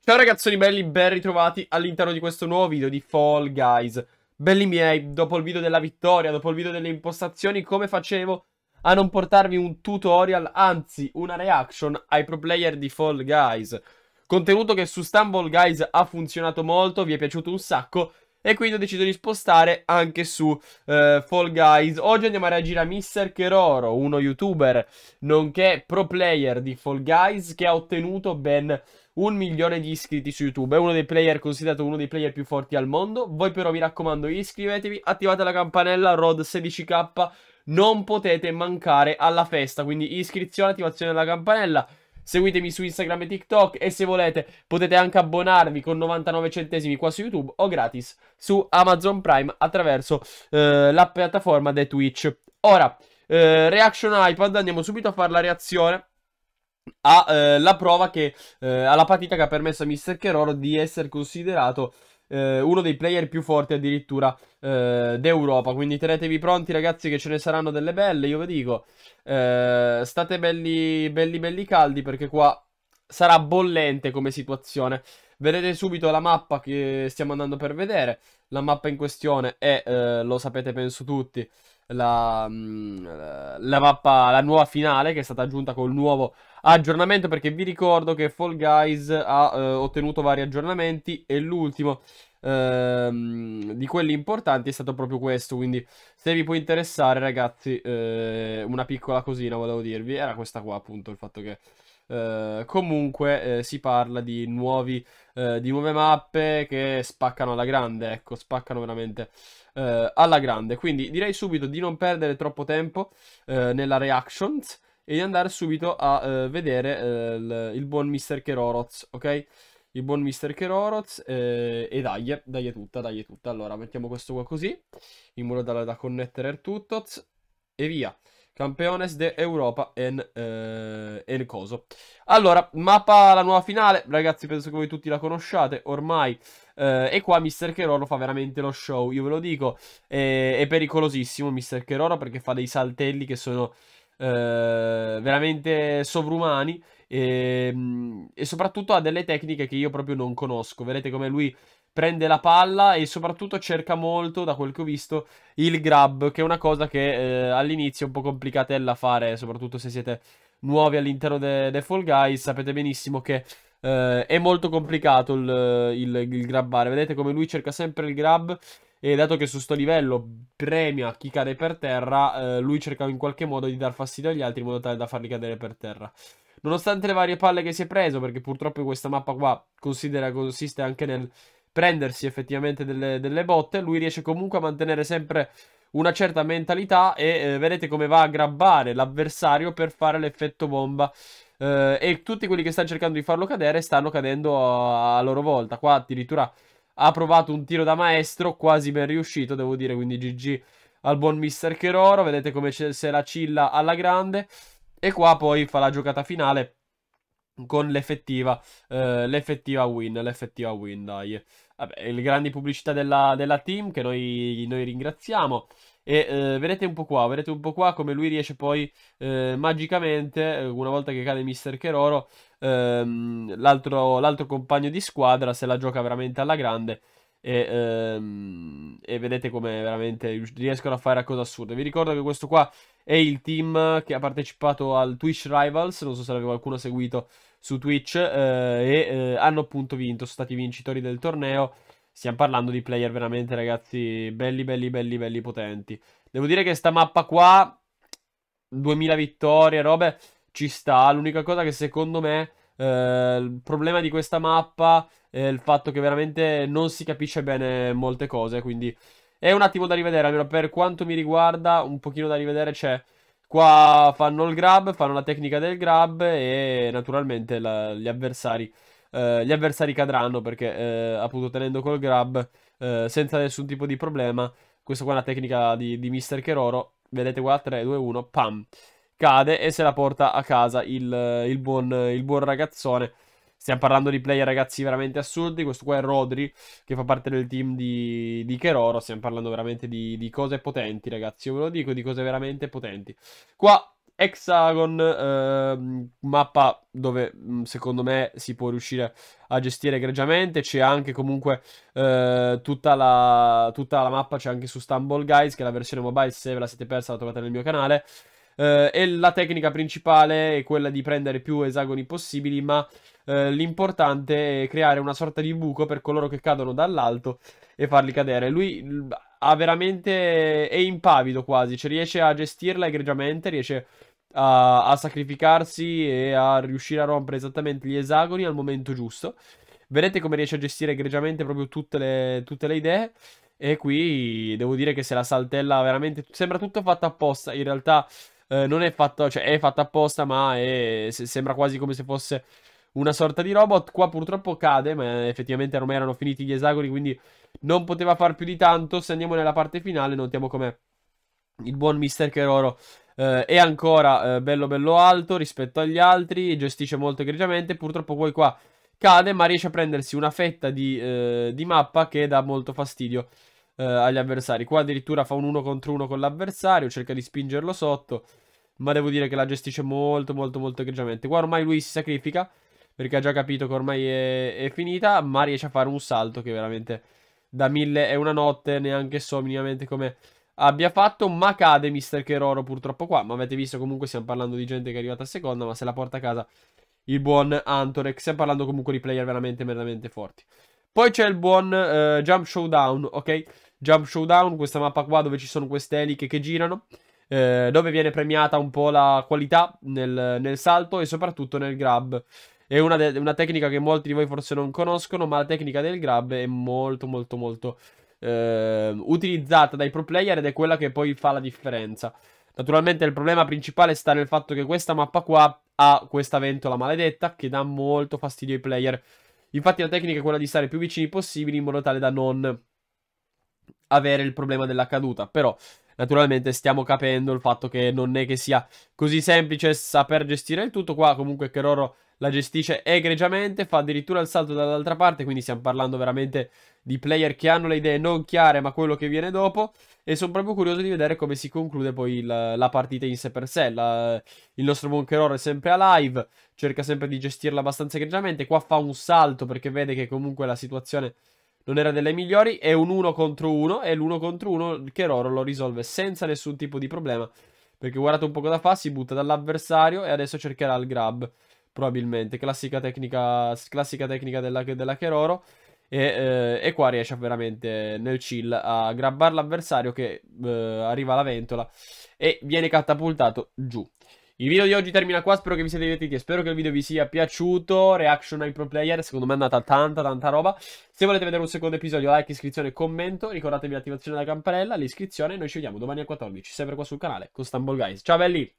Ciao ragazzoni belli, ben ritrovati all'interno di questo nuovo video di Fall Guys. Belli miei, dopo il video della vittoria, dopo il video delle impostazioni, come facevo a non portarvi un tutorial, anzi una reaction ai pro player di Fall Guys? Contenuto che su Stumble Guys ha funzionato molto, vi è piaciuto un sacco e quindi ho deciso di spostare anche su uh, Fall Guys. Oggi andiamo a reagire a Mr. Keroro, uno youtuber nonché pro player di Fall Guys che ha ottenuto ben un milione di iscritti su YouTube. È uno dei player considerato uno dei player più forti al mondo. Voi però mi raccomando iscrivetevi, attivate la campanella Rod 16k. Non potete mancare alla festa, quindi iscrizione, attivazione della campanella. Seguitemi su Instagram e TikTok e se volete potete anche abbonarvi con 99 centesimi qua su YouTube o gratis su Amazon Prime attraverso eh, la piattaforma di Twitch. Ora, eh, reaction iPad, andiamo subito a fare la reazione alla eh, prova che eh, alla partita che ha permesso a Mr. Cheroro di essere considerato eh, uno dei player più forti addirittura eh, d'Europa. Quindi tenetevi pronti, ragazzi, che ce ne saranno delle belle. Io vi dico, eh, state belli, belli, belli caldi perché qua sarà bollente come situazione. Vedete subito la mappa che stiamo andando per vedere. La mappa in questione è, eh, lo sapete penso tutti, la, mm, eh, la, mappa, la nuova finale che è stata aggiunta col nuovo aggiornamento perché vi ricordo che Fall Guys ha eh, ottenuto vari aggiornamenti e l'ultimo ehm, di quelli importanti è stato proprio questo quindi se vi può interessare ragazzi eh, una piccola cosina volevo dirvi era questa qua appunto il fatto che Uh, comunque eh, si parla di, nuovi, uh, di, nuove mappe che spaccano alla grande, ecco, spaccano veramente uh, alla grande. Quindi direi subito di non perdere troppo tempo nella reactions e di andare subito a vedere il, il, buon Mr. Keroroz, ok? Il buon Mr. Keroroz eh, e dai, dai tutta, dai tutta. Allora, mettiamo questo qua così, in modo da, da connettere il tutto e via. Campeones de Europa en, eh, en Coso. Allora, mappa la nuova finale, ragazzi penso che voi tutti la conosciate ormai. Eh, e qua Mister Cheroro fa veramente lo show, io ve lo dico. È, è pericolosissimo Mister Cheroro perché fa dei saltelli che sono eh, veramente sovrumani. E, ehm, e soprattutto ha delle tecniche che io proprio non conosco. Vedete come lui prende la palla e soprattutto cerca molto, da quel che ho visto, il grab, che è una cosa che eh, all'inizio è un po' complicatella a fare, soprattutto se siete nuovi all'interno dei de Fall Guys, sapete benissimo che eh, è molto complicato il, il, il grabbare. Vedete come lui cerca sempre il grab e dato che su sto livello premia chi cade per terra, eh, lui cerca in qualche modo di dar fastidio agli altri in modo tale da farli cadere per terra. Nonostante le varie palle che si è preso, perché purtroppo questa mappa qua consiste anche nel prendersi effettivamente delle, delle botte, lui riesce comunque a mantenere sempre una certa mentalità e eh, vedete come va a grabbare l'avversario per fare l'effetto bomba. Eh, e tutti quelli che stanno cercando di farlo cadere stanno cadendo a, a, loro volta. Qua addirittura ha provato un tiro da maestro, quasi ben riuscito, devo dire, quindi GG al buon Mister Cheroro. Vedete come se la cilla alla grande. E qua poi fa la giocata finale con l'effettiva, eh, l'effettiva win, l'effettiva win, dai. Vabbè, le grandi pubblicità della, della team che noi, noi ringraziamo. E eh, vedete un po' qua, vedete un po' qua come lui riesce poi eh, magicamente, eh, una volta che cade Mister Cheroro, ehm, l'altro, l'altro compagno di squadra se la gioca veramente alla grande e, ehm, e vedete come veramente riescono a fare cose assurde. Vi ricordo che questo qua è il team che ha partecipato al Twitch Rivals, non so se l'aveva qualcuno seguito su Twitch, eh, e eh, hanno appunto vinto, sono stati vincitori del torneo. Stiamo parlando di player veramente ragazzi belli belli belli belli potenti. Devo dire che sta mappa qua 2000 vittorie, robe, ci sta. L'unica cosa che secondo me eh, il problema di questa mappa è il fatto che veramente non si capisce bene molte cose, quindi è un attimo da rivedere, almeno per quanto mi riguarda, un pochino da rivedere c'è. Qua fanno il grab, fanno la tecnica del grab e naturalmente la, gli avversari eh, gli avversari cadranno perché eh, appunto tenendo col grab eh, senza nessun tipo di problema questa qua è la tecnica di, di Mister Cheroro vedete qua 3, 2, 1, pam cade e se la porta a casa il, il, buon, il buon ragazzone. Stiamo parlando di player ragazzi veramente assurdi. Questo qua è Rodri, che fa parte del team di, di Cheroro. Stiamo parlando veramente di, di, cose potenti, ragazzi. Io ve lo dico, di cose veramente potenti. Qua, Hexagon, eh, mappa dove mm, secondo me si può riuscire a gestire egregiamente. C'è anche comunque eh, tutta, la, tutta la mappa, c'è anche su Stumble Guys, che è la versione mobile. Se ve la siete persa, la trovate nel mio canale eh, e la tecnica principale è quella di prendere più esagoni possibili, ma eh, l'importante è creare una sorta di buco per coloro che cadono dall'alto e farli cadere. Lui ha veramente... è impavido quasi, cioè riesce a gestirla egregiamente, riesce a, a sacrificarsi e a riuscire a rompere esattamente gli esagoni al momento giusto. Vedete come riesce a gestire egregiamente proprio tutte le, tutte le idee. E qui devo dire che se la saltella veramente. Sembra tutto fatto apposta. In realtà eh, non è fatto, cioè è fatto apposta, ma è, sembra quasi come se fosse una sorta di robot. Qua purtroppo cade, ma effettivamente ormai erano finiti gli esagoni, quindi non poteva far più di tanto. Se andiamo nella parte finale, notiamo come il buon Mister Keroro eh, è ancora eh, bello bello alto rispetto agli altri, gestisce molto egregiamente, purtroppo poi qua cade, ma riesce a prendersi una fetta di, eh, di mappa che dà molto fastidio eh, agli avversari. Qua addirittura fa un uno contro uno con l'avversario, cerca di spingerlo sotto, ma devo dire che la gestisce molto molto molto egregiamente. Qua ormai lui si sacrifica, perché ha già capito che ormai è, è finita, ma riesce a fare un salto che veramente da mille e una notte neanche so minimamente come abbia fatto, ma cade Mister Cheroro purtroppo qua, ma avete visto comunque stiamo parlando di gente che è arrivata a seconda, ma se la porta a casa il buon Antorex, stiamo parlando comunque di player veramente veramente forti. Poi c'è il buon uh, Jump Showdown, ok? Jump Showdown, questa mappa qua dove ci sono queste eliche che girano, eh, dove viene premiata un po' la qualità nel, nel salto e soprattutto nel grab. È una, una, tecnica che molti di voi forse non conoscono, ma la tecnica del grab è molto molto molto eh, utilizzata dai pro player ed è quella che poi fa la differenza. Naturalmente il problema principale sta nel fatto che questa mappa qua ha questa ventola maledetta che dà molto fastidio ai player. Infatti la tecnica è quella di stare più vicini possibili in modo tale da non avere il problema della caduta, però naturalmente stiamo capendo il fatto che non è che sia così semplice saper gestire il tutto qua, comunque Keroro la gestisce egregiamente, fa addirittura il salto dall'altra parte, quindi stiamo parlando veramente di player che hanno le idee non chiare, ma quello che viene dopo, e sono proprio curioso di vedere come si conclude poi la, la partita in sé per sé, la, il nostro buon Keroro è sempre alive, cerca sempre di gestirla abbastanza egregiamente, qua fa un salto perché vede che comunque la situazione non era delle migliori, è un 1 contro 1 e l'1 contro 1 che Roro lo risolve senza nessun tipo di problema, perché guardate un poco da fa, si butta dall'avversario e adesso cercherà il grab, probabilmente, classica tecnica, classica tecnica della, della Keroro. E, eh, e, qua riesce veramente nel chill a grabbare l'avversario che eh, arriva alla ventola e viene catapultato giù. Il video di oggi termina qua, spero che vi siate divertiti e spero che il video vi sia piaciuto. Reaction ai pro player, secondo me è andata tanta tanta roba. Se volete vedere un secondo episodio, like, iscrizione commento. Ricordatevi l'attivazione della campanella, l'iscrizione. e Noi ci vediamo domani alle 14, sempre qua sul canale con Stumble Guys. Ciao belli!